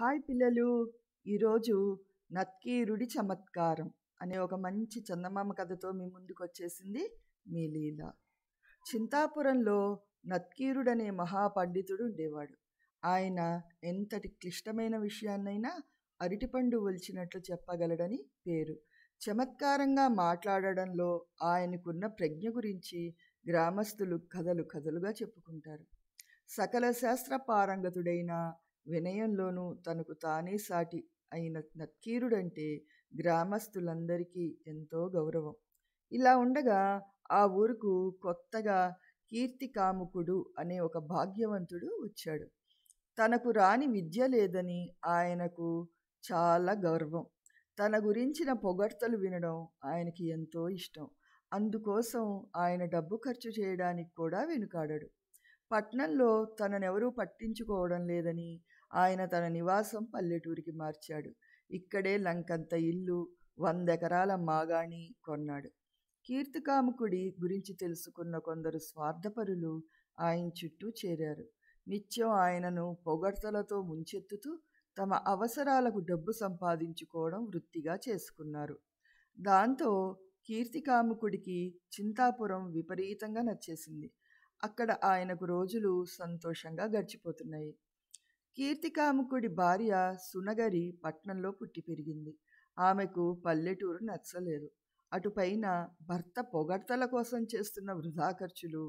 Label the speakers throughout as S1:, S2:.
S1: hi పిల్లలు ఈరోజు నత్కీరుడి చమత్కారం అనే ఒక మంచి చందమామ కథతో మీ ముందుకు వచ్చేసింది మీ లీల చింతాపురంలో నత్కీరుడనే మహాపండితుడు ఉండేవాడు ఆయన ఎంతటి క్లిష్టమైన విషయాన్నైనా అరటిపండు ఒలిచినట్లు చెప్పగలడని పేరు చమత్కారంగా మాట్లాడడంలో ఆయనకున్న ప్రజ్ఞ గురించి గ్రామస్తులు కథలు కథలుగా చెప్పుకుంటారు సకల శాస్త్ర పారంగతుడైన వినయంలోనూ తనకు తానే సాటి అయిన నక్కీరుడంటే గ్రామస్తులందరికీ ఎంతో గౌరవం ఇలా ఉండగా ఆ ఊరుకు కొత్తగా కీర్తికాముకుడు అనే ఒక భాగ్యవంతుడు వచ్చాడు తనకు రాని విద్య లేదని ఆయనకు చాలా గర్వం తన గురించిన పొగడ్తలు వినడం ఆయనకి ఎంతో ఇష్టం అందుకోసం ఆయన డబ్బు ఖర్చు చేయడానికి కూడా వెనుకాడడు పట్నంలో తననెవరూ పట్టించుకోవడం లేదని ఆయన తన నివాసం పల్లెటూరికి మార్చాడు ఇక్కడే లంకంత ఇల్లు వందెకరాల మాగాణి కొన్నాడు కీర్తికాముకుడి గురించి తెలుసుకున్న కొందరు స్వార్థపరులు ఆయన చుట్టూ చేరారు నిత్యం ఆయనను పొగడ్తలతో ముంచెత్తుతూ తమ అవసరాలకు డబ్బు సంపాదించుకోవడం వృత్తిగా చేసుకున్నారు దాంతో కీర్తికాముకుడికి చింతాపురం విపరీతంగా నచ్చేసింది అక్కడ ఆయనకు రోజులు సంతోషంగా గడిచిపోతున్నాయి కీర్తికాముకుడి భార్య సునగరి పట్నంలో పుట్టి పెరిగింది ఆమెకు పల్లెటూరు నచ్చలేదు అటుపైన భర్త పొగడ్తల కోసం చేస్తున్న వృధా ఖర్చులు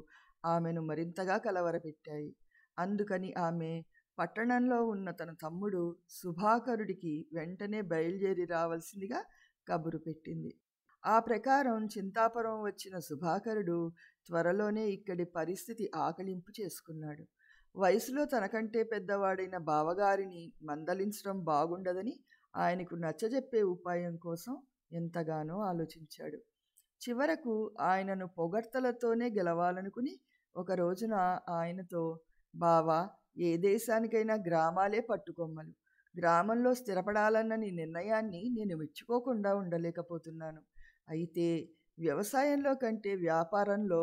S1: ఆమెను మరింతగా కలవరపెట్టాయి అందుకని ఆమె పట్టణంలో ఉన్న తన తమ్ముడు సుభాకరుడికి వెంటనే బయలుదేరి రావాల్సిందిగా కబురు పెట్టింది ఆ ప్రకారం చింతాపురం వచ్చిన సుభాకరుడు త్వరలోనే ఇక్కడి పరిస్థితి ఆకలింపు చేసుకున్నాడు వయసులో తనకంటే పెద్దవాడైన బావగారిని మందలించడం బాగుండదని ఆయనకు నచ్చజెప్పే ఉపాయం కోసం ఎంతగానో ఆలోచించాడు చివరకు ఆయనను పొగడ్తలతోనే గెలవాలనుకుని ఒక రోజున ఆయనతో బావా ఏ దేశానికైనా గ్రామాలే పట్టుకొమ్మలు గ్రామంలో స్థిరపడాలన్న నీ నిర్ణయాన్ని నేను మెచ్చుకోకుండా ఉండలేకపోతున్నాను అయితే వ్యవసాయంలో కంటే వ్యాపారంలో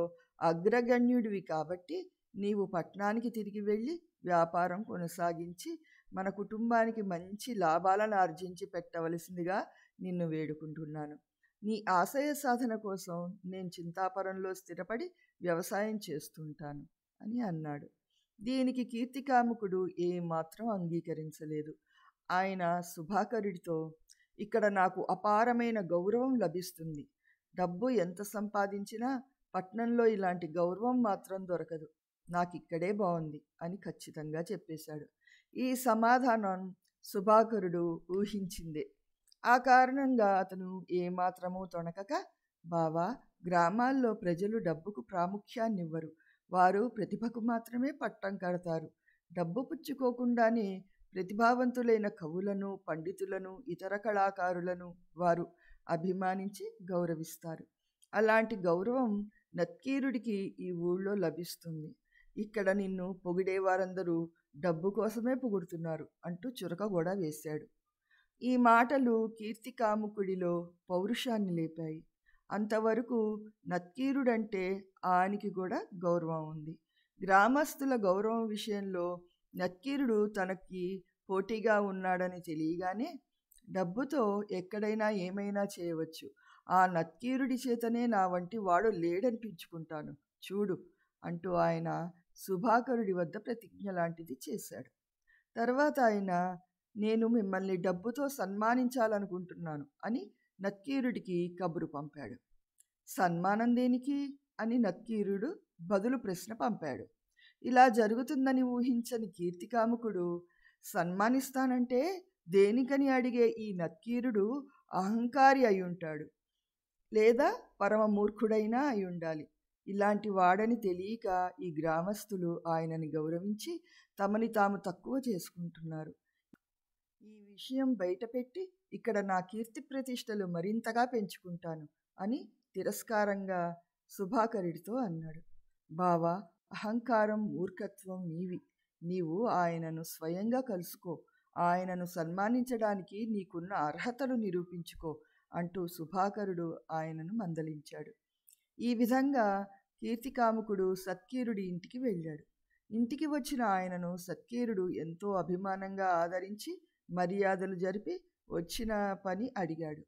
S1: అగ్రగణ్యుడివి కాబట్టి నీవు పట్టణానికి తిరిగి వెళ్ళి వ్యాపారం కొనసాగించి మన కుటుంబానికి మంచి లాభాలను ఆర్జించి పెట్టవలసిందిగా నిన్ను వేడుకుంటున్నాను నీ ఆశయ సాధన కోసం నేను చింతాపరంలో స్థిరపడి వ్యవసాయం చేస్తుంటాను అని అన్నాడు దీనికి కీర్తికాముకుడు ఏమాత్రం అంగీకరించలేదు ఆయన సుభాకరుడితో ఇక్కడ నాకు అపారమైన గౌరవం లభిస్తుంది డబ్బు ఎంత సంపాదించినా పట్నంలో ఇలాంటి గౌరవం మాత్రం దొరకదు నాకు ఇక్కడే బాగుంది అని ఖచ్చితంగా చెప్పేశాడు ఈ సమాధానం సుభాకరుడు ఊహించిందే ఆ కారణంగా అతను ఏమాత్రమూ తొణకక బావా గ్రామాల్లో ప్రజలు డబ్బుకు ప్రాముఖ్యాన్నివ్వరు వారు ప్రతిభకు మాత్రమే పట్టం కడతారు డబ్బు పుచ్చుకోకుండానే ప్రతిభావంతులైన కవులను పండితులను ఇతర కళాకారులను వారు అభిమానించి గౌరవిస్తారు అలాంటి గౌరవం నత్కీరుడికి ఈ ఊళ్ళో లభిస్తుంది ఇక్కడ నిన్ను పొగిడేవారందరూ డబ్బు కోసమే పొగుడుతున్నారు అంటూ చురక కూడా వేశాడు ఈ మాటలు కీర్తికాముకుడిలో పౌరుషాన్ని లేపాయి అంతవరకు నత్కీరుడంటే ఆయనకి కూడా గౌరవం ఉంది గ్రామస్తుల గౌరవం విషయంలో నత్కీరుడు తనకి పోటీగా ఉన్నాడని తెలియగానే డబ్బుతో ఎక్కడైనా ఏమైనా చేయవచ్చు ఆ నత్కీరుడి చేతనే నా వంటి వాడు లేడనిపించుకుంటాను చూడు అంటూ ఆయన సుభాకరుడి వద్ద ప్రతిజ్ఞ లాంటిది చేశాడు తర్వాత ఆయన నేను మిమ్మల్ని డబ్బుతో సన్మానించాలనుకుంటున్నాను అని నత్కీరుడికి కబురు పంపాడు సన్మానం దేనికి అని నత్కీరుడు బదులు ప్రశ్న పంపాడు ఇలా జరుగుతుందని ఊహించని కీర్తికాముకుడు సన్మానిస్తానంటే దేనికని అడిగే ఈ నత్కీరుడు అహంకారి అయి ఉంటాడు లేదా పరమ మూర్ఖుడైనా అయి ఉండాలి ఇలాంటి వాడని తెలియక ఈ గ్రామస్తులు ఆయనని గౌరవించి తమని తాము తక్కువ చేసుకుంటున్నారు ఈ విషయం బయటపెట్టి ఇక్కడ నా కీర్తి ప్రతిష్టలు మరింతగా పెంచుకుంటాను అని తిరస్కారంగా సుభాకరుడితో అన్నాడు బావా అహంకారం మూర్ఖత్వం నీవి నీవు ఆయనను స్వయంగా కలుసుకో ఆయనను సన్మానించడానికి నీకున్న అర్హతలు నిరూపించుకో అంటూ సుభాకరుడు ఆయనను మందలించాడు ఈ విధంగా కీర్తికాముకుడు సత్కీరుడి ఇంటికి వెళ్ళాడు ఇంటికి వచ్చిన ఆయనను సత్కీరుడు ఎంతో అభిమానంగా ఆదరించి మర్యాదలు జరిపి వచ్చిన పని అడిగాడు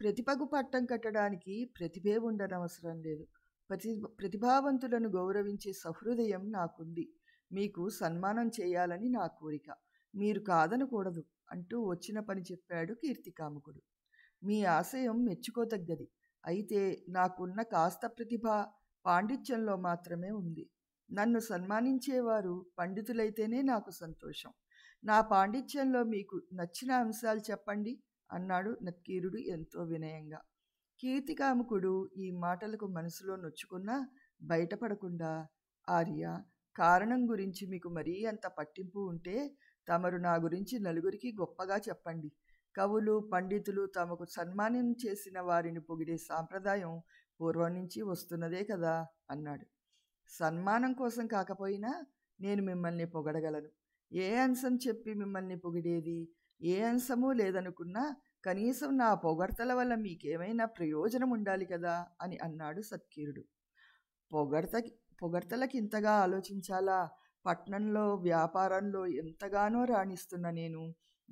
S1: ప్రతిభకు పట్టం కట్టడానికి ప్రతిభే ఉండనవసరం లేదు ప్రతి ప్రతిభావంతులను గౌరవించే సహృదయం నాకుంది మీకు సన్మానం చేయాలని నా కోరిక మీరు కాదనకూడదు అంటూ వచ్చిన పని చెప్పాడు కీర్తికాముకుడు మీ ఆశయం మెచ్చుకోతగ్గది అయితే నాకున్న కాస్త ప్రతిభ పాండిత్యంలో మాత్రమే ఉంది నన్ను సన్మానించేవారు పండితులైతేనే నాకు సంతోషం నా పాండిత్యంలో మీకు నచ్చిన అంశాలు చెప్పండి అన్నాడు నత్కీరుడు ఎంతో వినయంగా కీర్తికాముకుడు ఈ మాటలకు మనసులో నొచ్చుకున్నా బయటపడకుండా ఆర్య కారణం గురించి మీకు మరీ అంత పట్టింపు ఉంటే తమరు నా గురించి నలుగురికి గొప్పగా చెప్పండి కవులు పండితులు తమకు సన్మానం చేసిన వారిని పొగిడే సాంప్రదాయం పూర్వం నుంచి వస్తున్నదే కదా అన్నాడు సన్మానం కోసం కాకపోయినా నేను మిమ్మల్ని పొగడగలను ఏ అంశం చెప్పి మిమ్మల్ని పొగిడేది ఏ అంశమూ లేదనుకున్నా కనీసం నా పొగడ్తల వల్ల మీకేమైనా ప్రయోజనం ఉండాలి కదా అని అన్నాడు సత్కీరుడు పొగడత పొగడ్తలకి ఇంతగా ఆలోచించాలా పట్నంలో వ్యాపారంలో ఎంతగానో రాణిస్తున్న నేను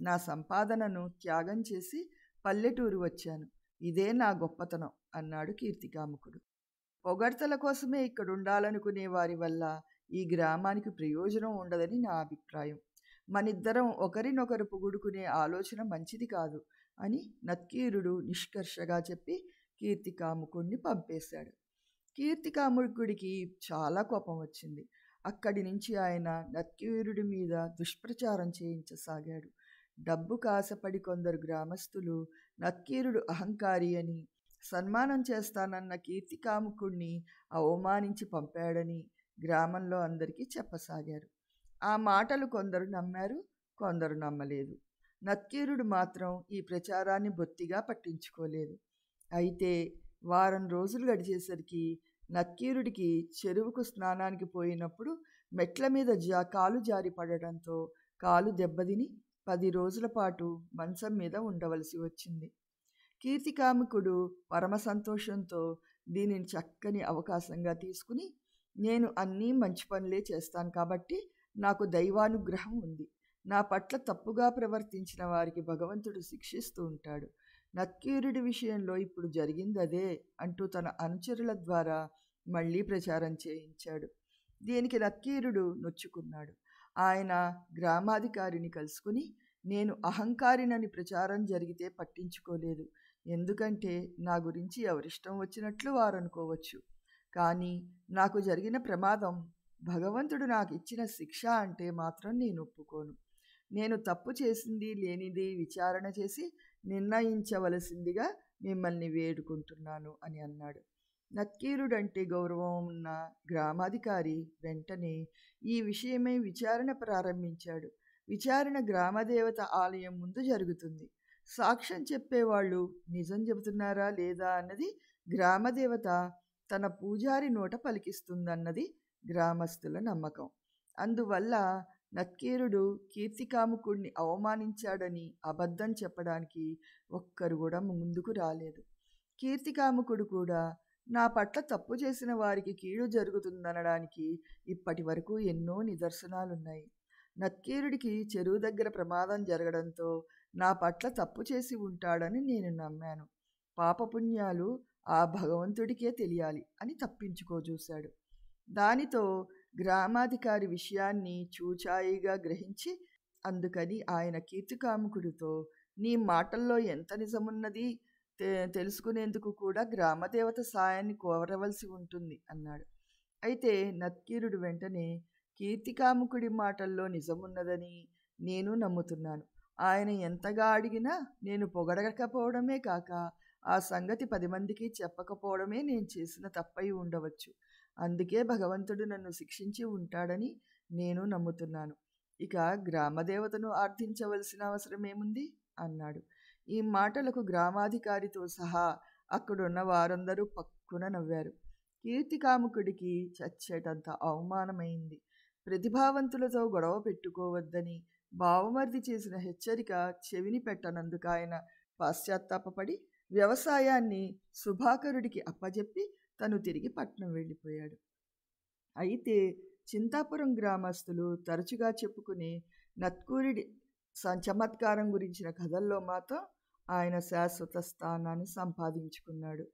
S1: నా సంపాదనను త్యాగం చేసి పల్లెటూరు వచ్చాను ఇదే నా గొప్పతనం అన్నాడు కీర్తికాముకుడు పొగడ్తల కోసమే ఇక్కడుండాలనుకునే వారి వల్ల ఈ గ్రామానికి ప్రయోజనం ఉండదని నా అభిప్రాయం మనిద్దరం ఒకరినొకరు పొగుడుకునే ఆలోచన మంచిది కాదు అని నత్కీరుడు నిష్కర్షగా చెప్పి కీర్తికాముకుడిని పంపేశాడు కీర్తికాముకుడికి చాలా కోపం వచ్చింది అక్కడి నుంచి ఆయన నత్కీరుడి మీద దుష్ప్రచారం చేయించసాగాడు డబ్బు కాసపడి కొందరు గ్రామస్తులు నక్కీరుడు అహంకారి అని సన్మానం చేస్తానన్న కీర్తి కాముకుణ్ణి అవమానించి పంపాడని గ్రామంలో అందరికీ చెప్పసాగారు ఆ మాటలు కొందరు నమ్మారు కొందరు నమ్మలేదు నక్కీరుడు మాత్రం ఈ ప్రచారాన్ని బొత్తిగా పట్టించుకోలేదు అయితే వారం రోజులు గడిచేసరికి నక్కీరుడికి చెరువుకు స్నానానికి పోయినప్పుడు మెట్ల మీద జా కాలు జారి పడడంతో కాలు దెబ్బతిని పది రోజుల పాటు మంచం మీద ఉండవలసి వచ్చింది కీర్తికామికుడు పరమ సంతోషంతో దీనిని చక్కని అవకాశంగా తీసుకుని నేను అన్నీ మంచి పనులే చేస్తాను కాబట్టి నాకు దైవానుగ్రహం ఉంది నా పట్ల తప్పుగా ప్రవర్తించిన వారికి భగవంతుడు శిక్షిస్తూ ఉంటాడు నక్కీరుడి విషయంలో ఇప్పుడు జరిగింది అదే అంటూ తన అనుచరుల ద్వారా మళ్ళీ ప్రచారం చేయించాడు దీనికి నత్కీరుడు నొచ్చుకున్నాడు ఆయన గ్రామాధికారిని కలుసుకుని నేను అహంకారినని ప్రచారం జరిగితే పట్టించుకోలేదు ఎందుకంటే నా గురించి ఎవరిష్టం వచ్చినట్లు వారు అనుకోవచ్చు కానీ నాకు జరిగిన ప్రమాదం భగవంతుడు నాకు ఇచ్చిన శిక్ష అంటే మాత్రం నేను ఒప్పుకోను నేను తప్పు చేసింది లేనిది విచారణ చేసి నిర్ణయించవలసిందిగా మిమ్మల్ని వేడుకుంటున్నాను అని అన్నాడు నత్కీరుడంటే గౌరవం ఉన్న గ్రామాధికారి వెంటనే ఈ విషయమై విచారణ ప్రారంభించాడు విచారణ గ్రామదేవత ఆలయం ముందు జరుగుతుంది సాక్ష్యం చెప్పేవాళ్ళు నిజం చెబుతున్నారా లేదా అన్నది గ్రామదేవత తన పూజారి నోట పలికిస్తుందన్నది గ్రామస్తుల నమ్మకం అందువల్ల నత్కీరుడు కీర్తికాముకుడిని అవమానించాడని అబద్ధం చెప్పడానికి ఒక్కరు కూడా ముందుకు రాలేదు కీర్తికాముకుడు కూడా నా పట్ల తప్పు చేసిన వారికి కీడు జరుగుతుందనడానికి ఇప్పటి వరకు ఎన్నో నిదర్శనాలున్నాయి నత్కీరుడికి చెరువు దగ్గర ప్రమాదం జరగడంతో నా పట్ల తప్పు చేసి ఉంటాడని నేను నమ్మాను పాపపుణ్యాలు ఆ భగవంతుడికే తెలియాలి అని తప్పించుకోజూశాడు దానితో గ్రామాధికారి విషయాన్ని చూచాయిగా గ్రహించి అందుకని ఆయన కీర్తికాముకుడితో నీ మాటల్లో ఎంత నిజమున్నది తెలుసుకునేందుకు కూడా గ్రామదేవత సాయాన్ని కోరవలసి ఉంటుంది అన్నాడు అయితే నత్కీరుడు వెంటనే కీర్తికాముకుడి మాటల్లో నిజమున్నదని నేను నమ్ముతున్నాను ఆయన ఎంతగా అడిగినా నేను పొగడకపోవడమే కాక ఆ సంగతి పది మందికి చెప్పకపోవడమే నేను చేసిన తప్పై ఉండవచ్చు అందుకే భగవంతుడు నన్ను శిక్షించి ఉంటాడని నేను నమ్ముతున్నాను ఇక గ్రామదేవతను ఆర్థించవలసిన అవసరమేముంది అన్నాడు ఈ మాటలకు గ్రామాధికారితో సహా అక్కడున్న వారందరూ పక్కున నవ్వారు కీర్తికాముకుడికి చచ్చేటంత అవమానమైంది ప్రతిభావంతులతో గొడవ పెట్టుకోవద్దని బావమర్ది చేసిన హెచ్చరిక చెవిని పెట్టనందుకు ఆయన పాశ్చాత్తాపడి వ్యవసాయాన్ని సుభాకరుడికి అప్పజెప్పి తను తిరిగి పట్నం వెళ్ళిపోయాడు అయితే చింతాపురం గ్రామస్తులు తరచుగా చెప్పుకునే నత్కూరిడి చమత్కారం గురించిన కథల్లో మాత్రం ఆయన శాశ్వత స్థానాన్ని సంపాదించుకున్నాడు